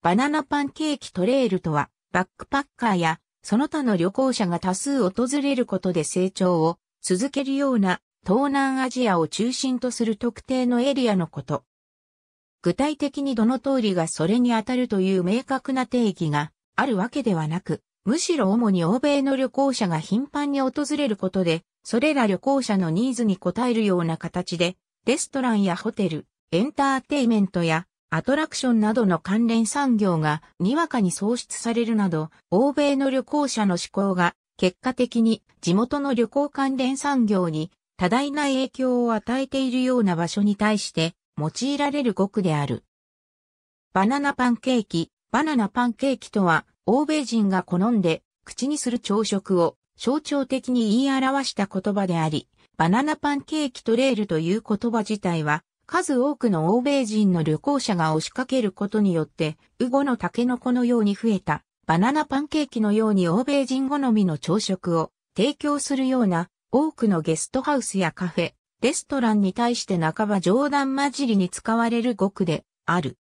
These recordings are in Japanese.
バナナパンケーキトレイルとは、バックパッカーや、その他の旅行者が多数訪れることで成長を続けるような東南アジアを中心とする特定のエリアのこと。具体的にどの通りがそれに当たるという明確な定義があるわけではなく、むしろ主に欧米の旅行者が頻繁に訪れることで、それら旅行者のニーズに応えるような形で、レストランやホテル、エンターテイメントやアトラクションなどの関連産業がにわかに創出されるなど、欧米の旅行者の志向が結果的に地元の旅行関連産業に多大な影響を与えているような場所に対して用いられる語句である。バナナパンケーキ、バナナパンケーキとは欧米人が好んで口にする朝食を象徴的に言い表した言葉であり、バナナパンケーキとレールという言葉自体は数多くの欧米人の旅行者が押しかけることによって、ウゴのタケノコのように増えた、バナナパンケーキのように欧米人好みの朝食を提供するような、多くのゲストハウスやカフェ、レストランに対して半ば冗談交じりに使われる語句である。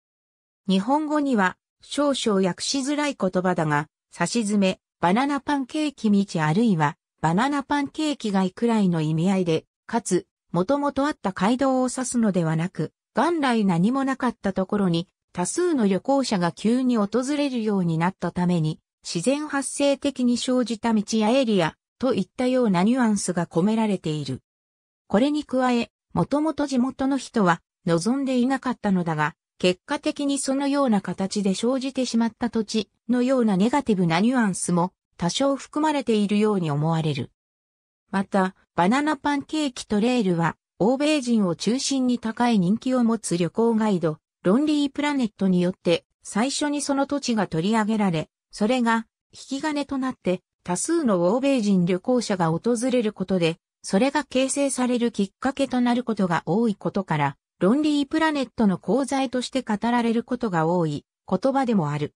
日本語には少々訳しづらい言葉だが、差し詰め、バナナパンケーキ道あるいはバナナパンケーキがいくらいの意味合いで、かつ元々あった街道を指すのではなく、元来何もなかったところに多数の旅行者が急に訪れるようになったために、自然発生的に生じた道やエリアといったようなニュアンスが込められている。これに加え、もともと地元の人は望んでいなかったのだが、結果的にそのような形で生じてしまった土地のようなネガティブなニュアンスも多少含まれているように思われる。また、バナナパンケーキトレイルは、欧米人を中心に高い人気を持つ旅行ガイド、ロンリープラネットによって、最初にその土地が取り上げられ、それが、引き金となって、多数の欧米人旅行者が訪れることで、それが形成されるきっかけとなることが多いことから、ロンリープラネットの功罪として語られることが多い言葉でもある。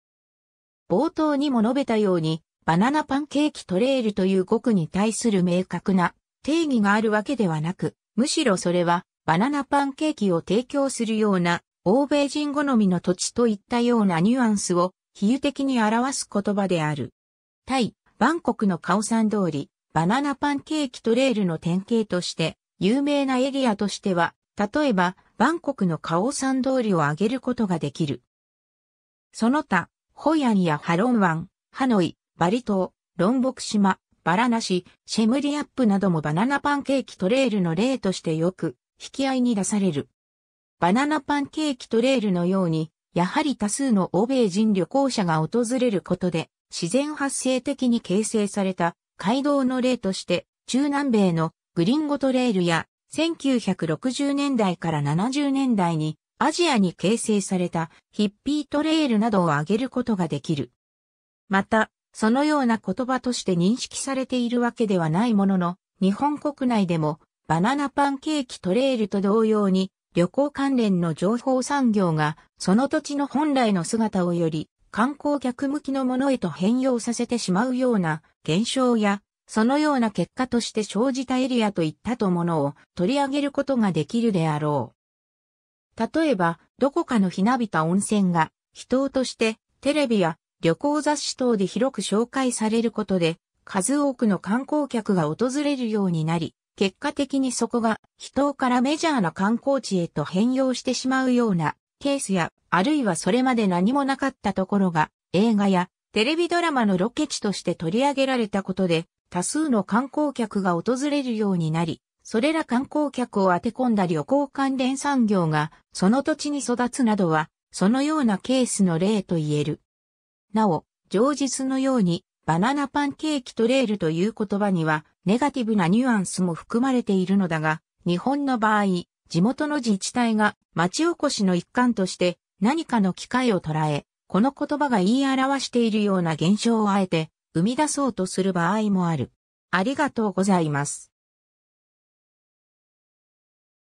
冒頭にも述べたように、バナナパンケーキトレイルという語句に対する明確な定義があるわけではなく、むしろそれはバナナパンケーキを提供するような欧米人好みの土地といったようなニュアンスを比喩的に表す言葉である。タイ、バンコクのカオサン通り、バナナパンケーキトレイルの典型として有名なエリアとしては、例えばバンコクのカオサン通りを挙げることができる。その他、ホヤンやハロン湾、ハノイ、バリ島、ロンボク島、バラナシ、シェムリアップなどもバナナパンケーキトレールの例としてよく、引き合いに出される。バナナパンケーキトレールのように、やはり多数の欧米人旅行者が訪れることで、自然発生的に形成された街道の例として、中南米のグリンゴトレールや、1960年代から70年代にアジアに形成されたヒッピートレールなどを挙げることができる。また、そのような言葉として認識されているわけではないものの、日本国内でもバナナパンケーキトレールと同様に旅行関連の情報産業がその土地の本来の姿をより観光客向きのものへと変容させてしまうような現象やそのような結果として生じたエリアといったとものを取り上げることができるであろう。例えば、どこかのひなびた温泉が、人としてテレビや旅行雑誌等で広く紹介されることで、数多くの観光客が訪れるようになり、結果的にそこが人からメジャーな観光地へと変容してしまうようなケースや、あるいはそれまで何もなかったところが映画やテレビドラマのロケ地として取り上げられたことで、多数の観光客が訪れるようになり、それら観光客を当て込んだ旅行関連産業が、その土地に育つなどは、そのようなケースの例と言える。なお、上述のように、バナナパンケーキトレールという言葉には、ネガティブなニュアンスも含まれているのだが、日本の場合、地元の自治体が町おこしの一環として何かの機会を捉え、この言葉が言い表しているような現象をあえて生み出そうとする場合もある。ありがとうございます。